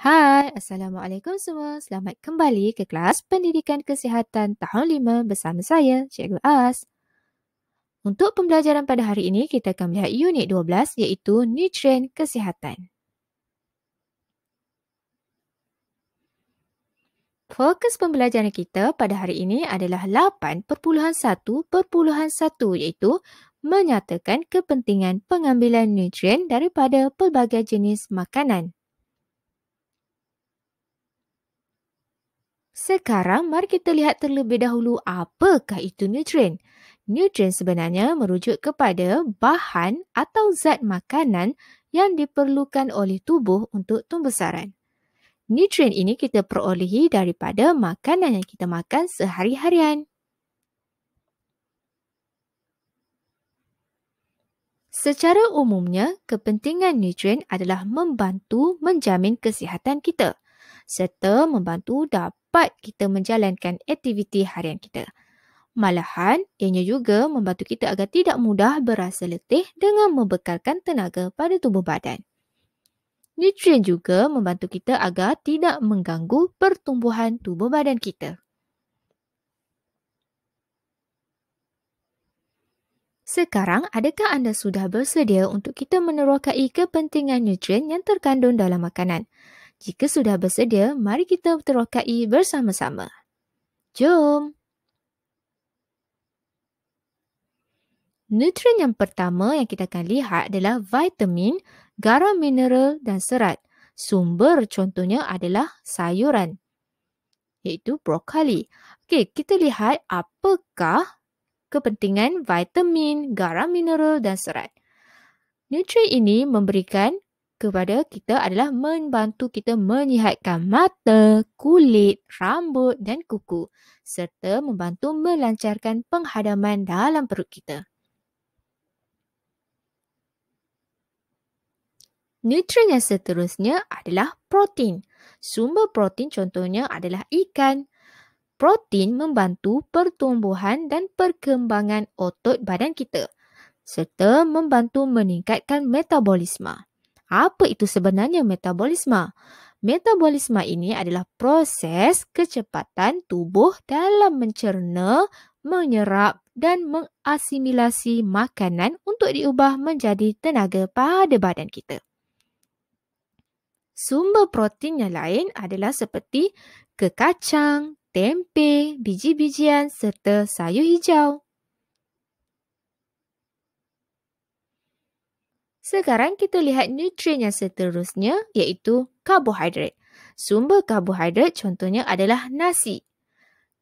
Hai, Assalamualaikum semua. Selamat kembali ke kelas Pendidikan Kesihatan tahun 5 bersama saya, Cikgu As. Untuk pembelajaran pada hari ini, kita akan melihat unit 12 iaitu Nutrien Kesihatan. Fokus pembelajaran kita pada hari ini adalah 8.1.1 iaitu menyatakan kepentingan pengambilan nutrien daripada pelbagai jenis makanan. Sekarang mari kita lihat terlebih dahulu apakah itu nutrien. Nutrien sebenarnya merujuk kepada bahan atau zat makanan yang diperlukan oleh tubuh untuk tumbesaran. Nutrien ini kita perolehi daripada makanan yang kita makan sehari-harian. Secara umumnya, kepentingan nutrien adalah membantu menjamin kesihatan kita serta membantu dapat dapat kita menjalankan aktiviti harian kita. Malahan, ianya juga membantu kita agar tidak mudah berasa letih dengan membekalkan tenaga pada tubuh badan. Nutrien juga membantu kita agar tidak mengganggu pertumbuhan tubuh badan kita. Sekarang, adakah anda sudah bersedia untuk kita menerokai kepentingan nutrien yang terkandung dalam makanan? Jika sudah bersedia, mari kita terokai bersama-sama. Jom! Nutrien yang pertama yang kita akan lihat adalah vitamin, garam mineral dan serat. Sumber contohnya adalah sayuran iaitu brokoli. Okey, kita lihat apakah kepentingan vitamin, garam mineral dan serat. Nutrien ini memberikan kepada kita adalah membantu kita menyihatkan mata, kulit, rambut dan kuku serta membantu melancarkan penghadaman dalam perut kita. Nutrien yang seterusnya adalah protein. Sumber protein contohnya adalah ikan. Protein membantu pertumbuhan dan perkembangan otot badan kita serta membantu meningkatkan metabolisme. Apa itu sebenarnya metabolisme? Metabolisme ini adalah proses kecepatan tubuh dalam mencerna, menyerap dan mengasimilasi makanan untuk diubah menjadi tenaga pada badan kita. Sumber protein yang lain adalah seperti kekacang, tempe, biji-bijian serta sayur hijau. Sekarang kita lihat nutrien yang seterusnya iaitu karbohidrat. Sumber karbohidrat contohnya adalah nasi.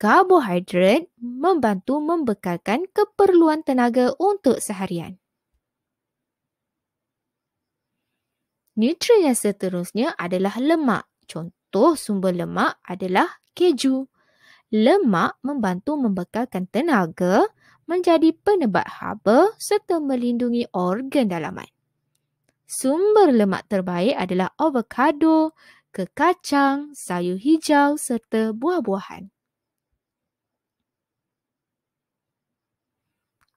Karbohidrat membantu membekalkan keperluan tenaga untuk seharian. Nutrien yang seterusnya adalah lemak. Contoh sumber lemak adalah keju. Lemak membantu membekalkan tenaga menjadi penebat haba serta melindungi organ dalaman. Sumber lemak terbaik adalah avocado, kekacang, sayur hijau serta buah-buahan.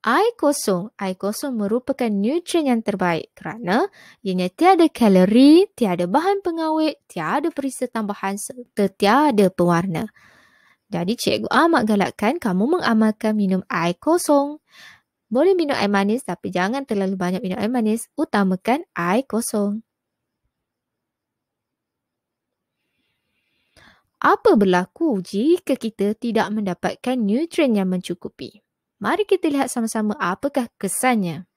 Air kosong. Air kosong merupakan nutrien yang terbaik kerana ianya tiada kalori, tiada bahan pengawet, tiada perisa tambahan serta tiada pewarna. Jadi cikgu amat galakkan kamu mengamalkan minum air kosong. Boleh minum air manis tapi jangan terlalu banyak minum air manis. Utamakan air kosong. Apa berlaku jika kita tidak mendapatkan nutrien yang mencukupi? Mari kita lihat sama-sama apakah kesannya.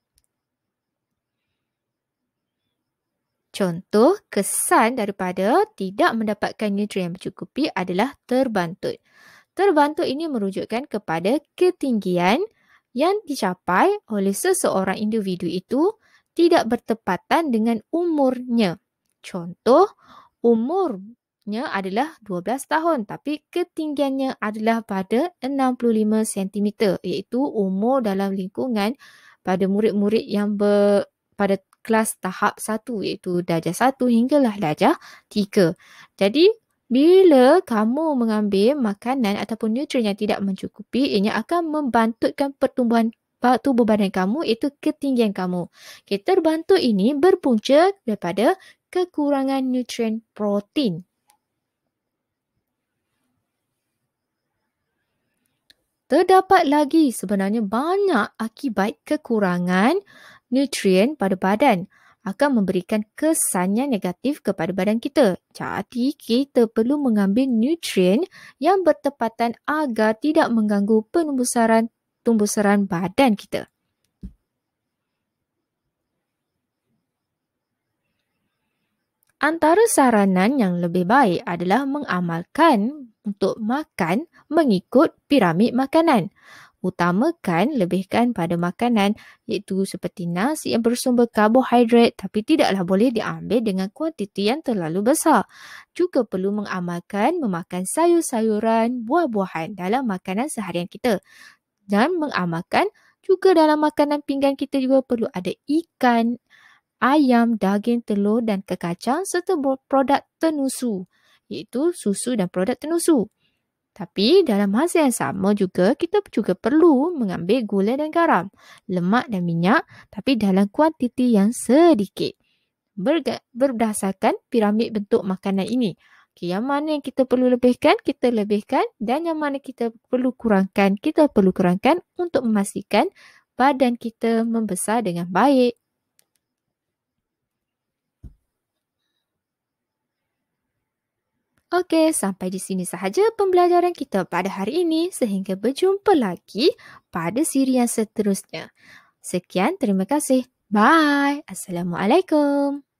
Contoh kesan daripada tidak mendapatkan nutrien yang mencukupi adalah terbantut. Terbantut ini merujukkan kepada ketinggian yang dicapai oleh seseorang individu itu tidak bertepatan dengan umurnya. Contoh, umurnya adalah 12 tahun tapi ketinggiannya adalah pada 65 cm iaitu umur dalam lingkungan pada murid-murid yang ber, pada kelas tahap 1 iaitu darjah 1 hinggalah darjah 3. Jadi bila kamu mengambil makanan ataupun nutrien yang tidak mencukupi, ianya akan membantutkan pertumbuhan tubuh badan kamu iaitu ketinggian kamu. Okay, terbantu ini berpunca daripada kekurangan nutrien protein. Terdapat lagi sebenarnya banyak akibat kekurangan nutrien pada badan akan memberikan kesannya negatif kepada badan kita. Jadi kita perlu mengambil nutrien yang bertepatan agar tidak mengganggu penumbusaran tumbusaran badan kita. Antara saranan yang lebih baik adalah mengamalkan untuk makan mengikut piramid makanan utamakan lebihkan pada makanan iaitu seperti nasi yang bersumber karbohidrat tapi tidaklah boleh diambil dengan kuantiti yang terlalu besar. Juga perlu mengamalkan memakan sayur-sayuran, buah-buahan dalam makanan seharian kita. Dan mengamalkan juga dalam makanan pinggan kita juga perlu ada ikan, ayam, daging, telur dan kekacang serta produk tenusu iaitu susu dan produk tenusu. Tapi dalam masa yang sama juga kita juga perlu mengambil gula dan garam, lemak dan minyak tapi dalam kuantiti yang sedikit. Berga- berdasarkan piramid bentuk makanan ini. Okay, yang mana yang kita perlu lebihkan, kita lebihkan dan yang mana kita perlu kurangkan, kita perlu kurangkan untuk memastikan badan kita membesar dengan baik. Okey, sampai di sini sahaja pembelajaran kita pada hari ini sehingga berjumpa lagi pada siri yang seterusnya. Sekian, terima kasih. Bye. Assalamualaikum.